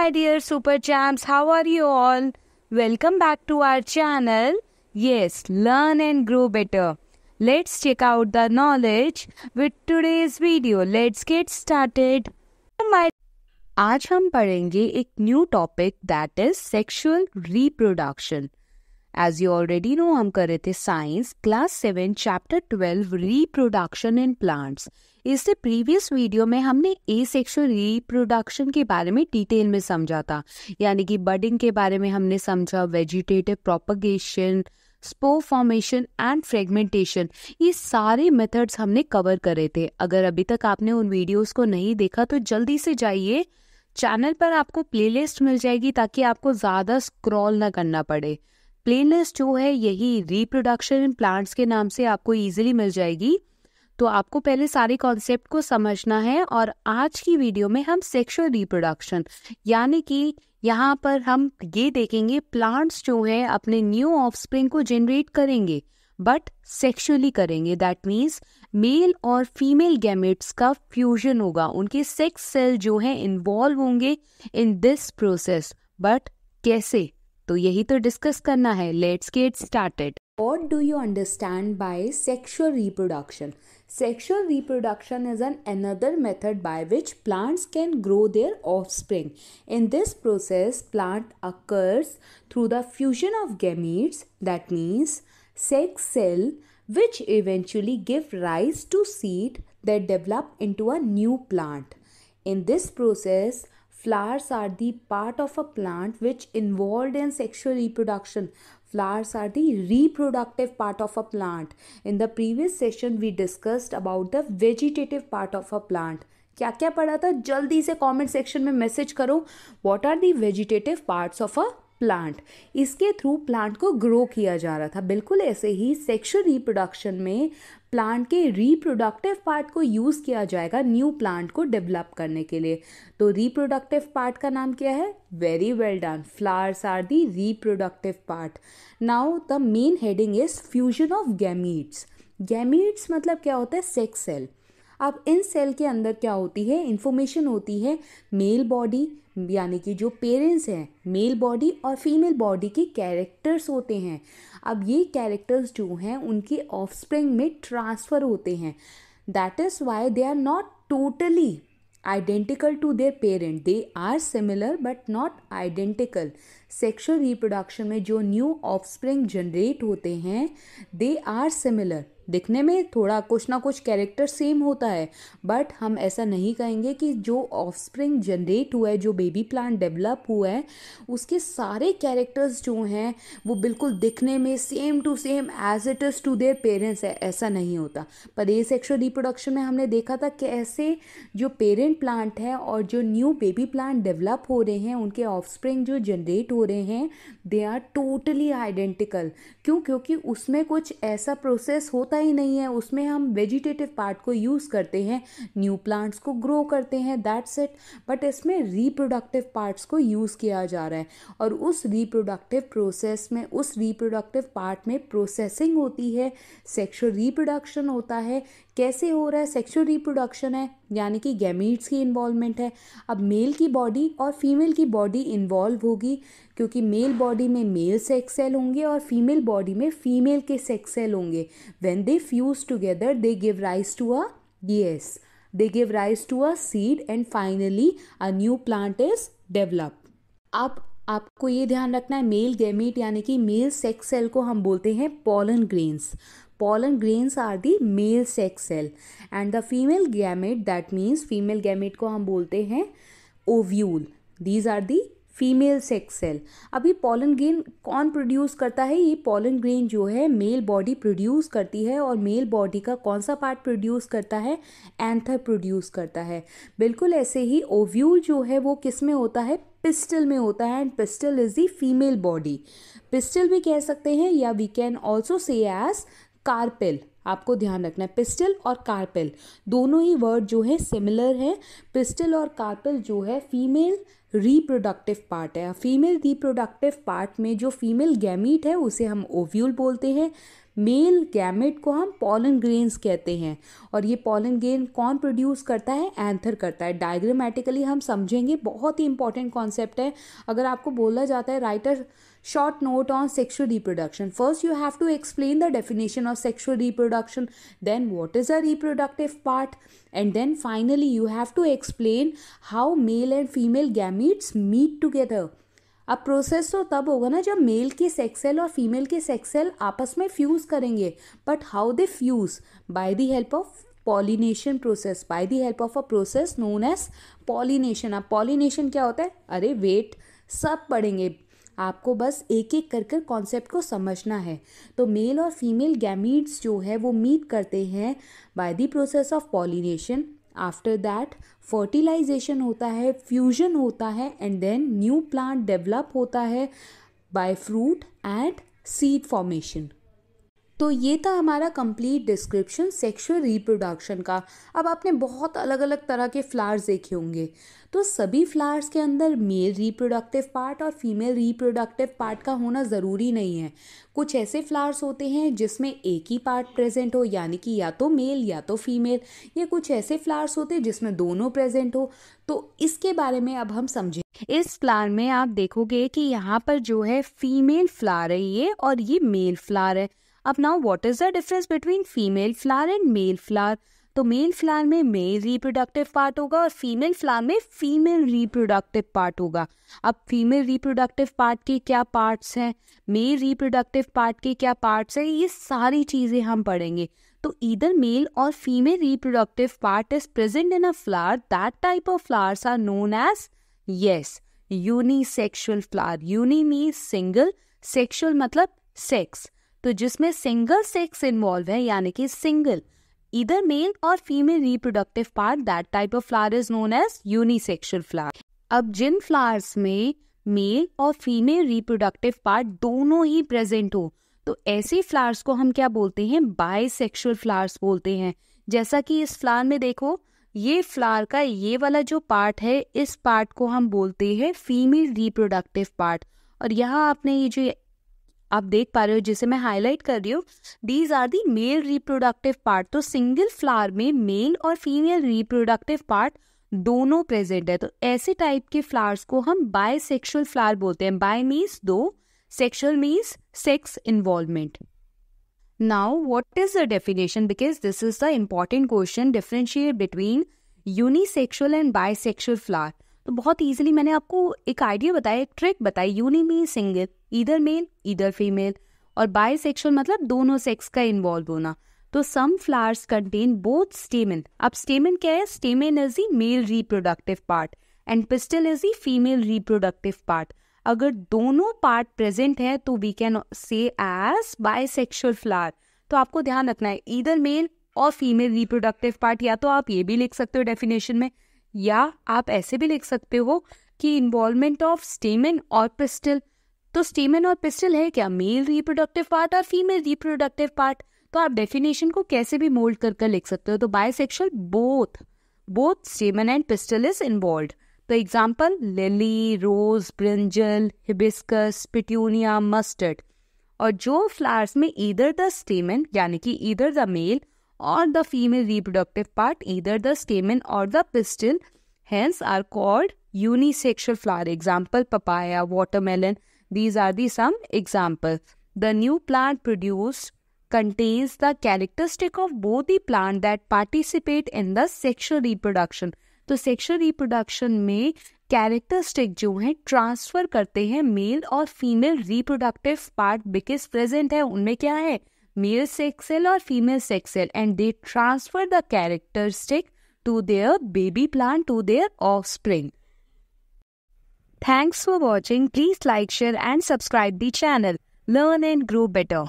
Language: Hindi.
my dear super champs, how are you all? Welcome back to our channel. Yes, learn and grow better. Let's check out the knowledge with today's video. Let's get started. My आज हम पढ़ेंगे एक new topic that is sexual reproduction as you already know हम कर रहे थे science class seven chapter twelve reproduction in plants इससे प्रीवियस वीडियो में हमने ए सेक्शुअल रिप्रोडक्शन के बारे में डिटेल में समझा था यानी कि बर्डिंग के बारे में हमने समझा vegetative propagation spore formation and fragmentation ये सारे मेथड्स हमने कवर करे थे अगर अभी तक आपने उन वीडियोस को नहीं देखा तो जल्दी से जाइए चैनल पर आपको प्लेलिस्ट मिल जाएगी ताकि आपको ज़्यादा स्क्रॉल ना करना पड़े प्लेनलिस्ट जो है यही रिप्रोडक्शन प्लांट्स के नाम से आपको इजीली मिल जाएगी तो आपको पहले सारे कॉन्सेप्ट को समझना है और आज की वीडियो में हम सेक्सुअल रिप्रोडक्शन यानी कि यहाँ पर हम ये देखेंगे प्लांट्स जो है अपने न्यू ऑफस्प्रिंग को जनरेट करेंगे बट सेक्सुअली करेंगे दैट मीन्स मेल और फीमेल गैमेट्स का फ्यूजन होगा उनके सेक्स सेल जो है इन्वॉल्व होंगे इन दिस प्रोसेस बट कैसे तो यही तो डिस्कस करना है let's get started what do you understand by sexual reproduction sexual reproduction is an another method by which plants can grow their offspring in this process plant occurs through the fusion of gametes that means sex cell which eventually give rise to seed that develop into a new plant in this process Flowers are the part of a plant which involved in sexual reproduction. Flowers are the reproductive part of a plant. In the previous session, we discussed about the vegetative part of a plant. क्या क्या पढ़ा था जल्दी से कमेंट सेक्शन में मैसेज करो what are the vegetative parts of a plant इसके थ्रू प्लांट को ग्रो किया जा रहा था बिल्कुल ऐसे ही सेक्शुअल रिप्रोडक्शन में प्लांट के रिप्रोडक्टिव पार्ट को यूज़ किया जाएगा न्यू प्लांट को डेवलप करने के लिए तो रिप्रोडक्टिव पार्ट का नाम क्या है very well done flowers are the reproductive part now the main heading is fusion of gametes gametes मतलब क्या होता है सेक्स सेल अब इन सेल के अंदर क्या होती है इन्फॉर्मेशन होती है मेल बॉडी यानी कि जो पेरेंट्स हैं मेल बॉडी और फीमेल बॉडी के कैरेक्टर्स होते हैं अब ये कैरेक्टर्स जो हैं उनके ऑफस्प्रिंग में ट्रांसफ़र होते हैं that is why they are not totally identical to their parent they are similar but not identical sexual reproduction में जो न्यू ऑफ जनरेट होते हैं दे आर सिमिलर दिखने में थोड़ा कुछ ना कुछ कैरेक्टर सेम होता है बट हम ऐसा नहीं कहेंगे कि जो ऑफस्प्रिंग जनरेट हुआ है जो बेबी प्लांट डेवलप हुआ है उसके सारे कैरेक्टर्स जो हैं वो बिल्कुल दिखने में same to same as it is to their parents है ऐसा नहीं होता पर ए सेक्शुअल रिप्रोडक्शन में हमने देखा था कैसे जो पेरेंट प्लांट है और जो न्यू बेबी प्लांट डेवलप हो रहे हैं उनके ऑफस्प्रिंग जो जनरेट हो रहे हैं दे आर टोटली आइडेंटिकल क्यों क्योंकि उसमें कुछ ऐसा प्रोसेस होता ही नहीं है उसमें हम वेजिटेटिव पार्ट को यूज़ करते हैं न्यू प्लांट्स को ग्रो करते हैं दैट्स इट बट इसमें रिप्रोडक्टिव पार्ट्स को यूज़ किया जा रहा है और उस रिप्रोडक्टिव प्रोसेस में उस रिप्रोडक्टिव पार्ट में प्रोसेसिंग होती है सेक्शुअल रिप्रोडक्शन होता है कैसे हो रहा है सेक्सुअल रिप्रोडक्शन है यानी कि गैमीट्स की इन्वॉल्वमेंट है अब मेल की बॉडी और फीमेल की बॉडी इन्वॉल्व होगी क्योंकि मेल बॉडी में मेल सेक्स सेल होंगे और फीमेल बॉडी में फीमेल के सेक्स सेल होंगे when they fuse together they give rise to a yes they give rise to a seed and finally a new plant is develop अब आपको ये ध्यान रखना है मेल गैमेट यानी कि मेल सेक्स सेल को हम बोलते हैं pollen grains pollen grains are the male sex cell and the female gamete that means female gamete को हम बोलते हैं ovule these are the female sex cell अभी पॉलन ग्रेन कौन प्रोड्यूस करता है ये पॉलन ग्रेन जो है मेल बॉडी प्रोड्यूस करती है और मेल बॉडी का कौन सा पार्ट प्रोड्यूस करता है एंथर प्रोड्यूस करता है बिल्कुल ऐसे ही ओव्यूल जो है वो किस में होता है पिस्टल में होता है and pistil is the female body pistil भी कह सकते हैं या we can also say as carpel आपको ध्यान रखना है पिस्टल और कार्पेल दोनों ही वर्ड जो है सिमिलर है पिस्टल और कार्पेल जो है फीमेल रिप्रोडक्टिव पार्ट है फीमेल रिप्रोडक्टिव पार्ट में जो फीमेल गैमीट है उसे हम ओव्यूल बोलते हैं मेल गैमेट को हम पॉलन ग्रेन्स कहते हैं और ये पॉलन ग्रेन कौन प्रोड्यूस करता है एंथर करता है डायग्रामेटिकली हम समझेंगे बहुत ही इंपॉर्टेंट कॉन्सेप्ट है अगर आपको बोला जाता है write a short note on sexual reproduction first you have to explain the definition of sexual reproduction then what is a reproductive part and then finally you have to explain how male and female gametes meet together अब प्रोसेस तो तब होगा ना जब मेल की सेक्सेल और फीमेल के सेक्सेल आपस में फ्यूज़ करेंगे but how they fuse by the help of pollination process by the help of a process known as pollination अब पॉलिनेशन क्या होता है अरे वेट सब पढ़ेंगे आपको बस एक एक कर कर कॉन्सेप्ट को समझना है तो मेल और फीमेल गैमीट्स जो है वो मीट करते हैं by the process of pollination after that fertilisation होता है फ्यूजन होता है and then new plant develop होता है by fruit and seed formation तो ये था हमारा कंप्लीट डिस्क्रिप्शन सेक्सुअल रिप्रोडक्शन का अब आपने बहुत अलग अलग तरह के फ्लावर्स देखे होंगे तो सभी फ्लावर्स के अंदर मेल रिप्रोडक्टिव पार्ट और फीमेल रिप्रोडक्टिव पार्ट का होना ज़रूरी नहीं है कुछ ऐसे फ्लावर्स होते हैं जिसमें एक ही पार्ट प्रेजेंट हो यानी कि या तो मेल या तो फीमेल या कुछ ऐसे फ्लावर्स होते हैं जिसमें दोनों प्रेजेंट हो तो इसके बारे में अब हम समझें इस फ्लावर में आप देखोगे कि यहाँ पर जो है फीमेल फ्लावर है ये और ये मेल फ्लावर है अब now what is the difference between female flower and male flower तो मेल फ्लावर में मेल रिप्रोडक्टिव पार्ट होगा और फीमेल फ्लावर में फीमेल रिप्रोडक्टिव पार्ट होगा अब फीमेल रिप्रोडक्टिव पार्ट के क्या पार्ट्स हैं मेल रिप्रोडक्टिव पार्ट के क्या पार्ट्स हैं ये सारी चीज़ें हम पढ़ेंगे तो इधर मेल और female reproductive part is present in a flower that type of flowers are known as yes unisexual flower uni mean single sexual मतलब सेक्स तो जिसमें सिंगल सेक्स इन्वॉल्व है यानी कि सिंगल इधर मेल और female reproductive part that type of flower is known as unisexual flower अब जिन फ्लावर्स में मेल और फीमेल रिप्रोडक्टिव पार्ट दोनों ही प्रेजेंट हो तो ऐसे फ्लावर्स को हम क्या बोलते हैं बायसेक्सुअल फ्लावर्स बोलते हैं जैसा कि इस फ्लावर में देखो ये फ्लावर का ये वाला जो पार्ट है इस पार्ट को हम बोलते हैं फीमेल रिप्रोडक्टिव पार्ट और यहाँ आपने ये जो आप देख पा रहे हो जिसे मैं हाईलाइट कर रही हूँ these are the male reproductive part तो सिंगल फ्लावर में मेल और फीमेल रिप्रोडक्टिव पार्ट दोनों प्रेजेंट है तो ऐसे टाइप के फ्लावर्स को हम बाय सेक्शुअल फ्लावर बोलते हैं बाय मीन्स दो sexual means sex involvement now what is the definition because this is the important question differentiate between unisexual and bisexual flower तो बहुत ईजिली मैंने आपको एक आइडिया बताया एक ट्रिक बताई यूनी मीन सिंगल इधर मेल इधर फीमेल और बाइसेक्सुअल मतलब दोनों सेक्स का इन्वॉल्व होना तो some flowers contain both stamen अब स्टेमिन क्या है stamen is the male reproductive part and pistil is the female reproductive part अगर दोनों पार्ट प्रेजेंट है तो we can say as bisexual flower तो आपको ध्यान रखना है इधर मेल और फीमेल रिप्रोडक्टिव पार्ट या तो आप ये भी लिख सकते हो डेफिनेशन में या आप ऐसे भी लिख सकते हो कि इन्वॉल्वमेंट ऑफ स्टेमिन और पिस्टल तो स्टीमेन और पिस्टल है क्या मेल रिप्रोडक्टिव पार्ट और फीमेल रिप्रोडक्टिव पार्ट तो आप डेफिनेशन को कैसे भी मोल्ड कर कर लिख सकते हो तो bisexual both both stamen and pistil is involve तो example lily rose brinjal hibiscus petunia mustard और जो फ्लावर्स में इधर द स्टेमन यानी कि इधर द मेल और द फीमेल रिप्रोडक्टिव पार्ट इधर द स्टेमन और the pistil hence are called unisexual flower example papaya watermelon These are the some example The new plant produced contains the characteristic of both the plant that participate in the sexual reproduction. तो सेक्सुअल रिप्रोडक्शन में कैरेक्टरिस्टिक जो है ट्रांसफर करते हैं मेल और female reproductive part because present है उनमें क्या है मेल सेक्स सेल और female sex cell and they transfer the characteristic to their baby plant to their offspring Thanks for watching. Please like, share and subscribe the channel. Learn and grow better.